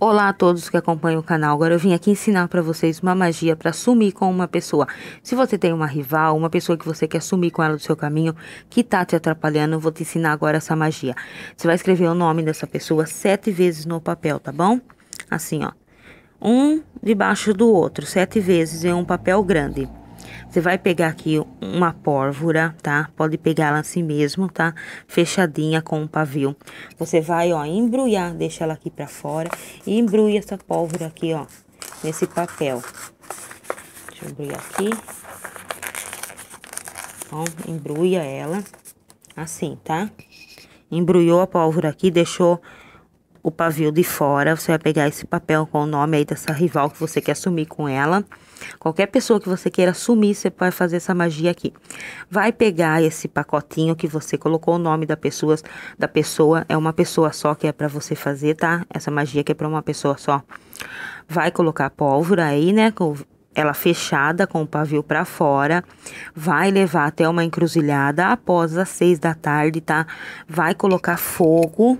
Olá a todos que acompanham o canal. Agora eu vim aqui ensinar para vocês uma magia para sumir com uma pessoa. Se você tem uma rival, uma pessoa que você quer sumir com ela do seu caminho, que tá te atrapalhando, eu vou te ensinar agora essa magia. Você vai escrever o nome dessa pessoa sete vezes no papel, tá bom? Assim, ó. Um debaixo do outro, sete vezes em um papel grande. Você vai pegar aqui uma pólvora, tá? Pode pegar ela assim mesmo, tá? Fechadinha com o um pavio. Você vai, ó, embrulhar, deixa ela aqui pra fora e embrulha essa pólvora aqui, ó, nesse papel. Deixa eu embrulhar aqui. Ó, embrulha ela assim, tá? Embrulhou a pólvora aqui, deixou o pavio de fora. Você vai pegar esse papel com o nome aí dessa rival que você quer sumir com ela. Qualquer pessoa que você queira sumir, você vai fazer essa magia aqui. Vai pegar esse pacotinho que você colocou o nome da pessoa, da pessoa, é uma pessoa só que é para você fazer, tá? Essa magia que é para uma pessoa só. Vai colocar pólvora aí, né, com ela fechada com o pavio para fora, vai levar até uma encruzilhada após as seis da tarde, tá? Vai colocar fogo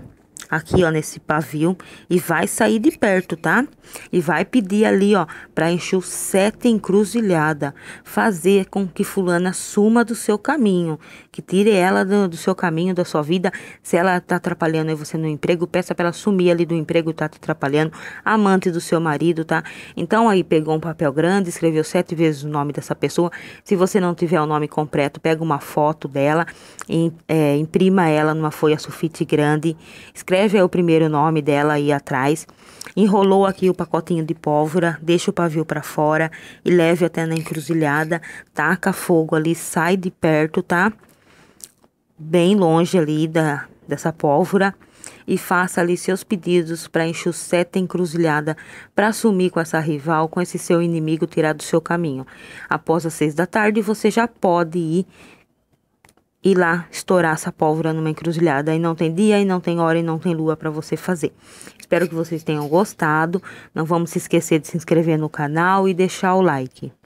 aqui, ó, nesse pavio. E vai sair de perto, tá? E vai pedir ali, ó, para Exu sete encruzilhada. Fazer com que fulana suma do seu caminho. Que tire ela do, do seu caminho, da sua vida. Se ela tá atrapalhando aí você no emprego, peça para ela sumir ali do emprego, tá te atrapalhando. Amante do seu marido, tá? Então aí pegou um papel grande, escreveu sete vezes o nome dessa pessoa. Se você não tiver o nome completo, pega uma foto dela, e, é, imprima ela numa folha sulfite grande, escreve escreve o primeiro nome dela aí atrás, enrolou aqui o pacotinho de pólvora, deixa o pavio para fora e leve até na encruzilhada, taca fogo ali, sai de perto, tá? Bem longe ali da, dessa pólvora e faça ali seus pedidos para encher o seta encruzilhada para sumir com essa rival, com esse seu inimigo tirar do seu caminho. Após as seis da tarde, você já pode ir ir lá estourar essa pólvora numa encruzilhada e não tem dia e não tem hora e não tem lua para você fazer. Espero que vocês tenham gostado. Não vamos se esquecer de se inscrever no canal e deixar o like.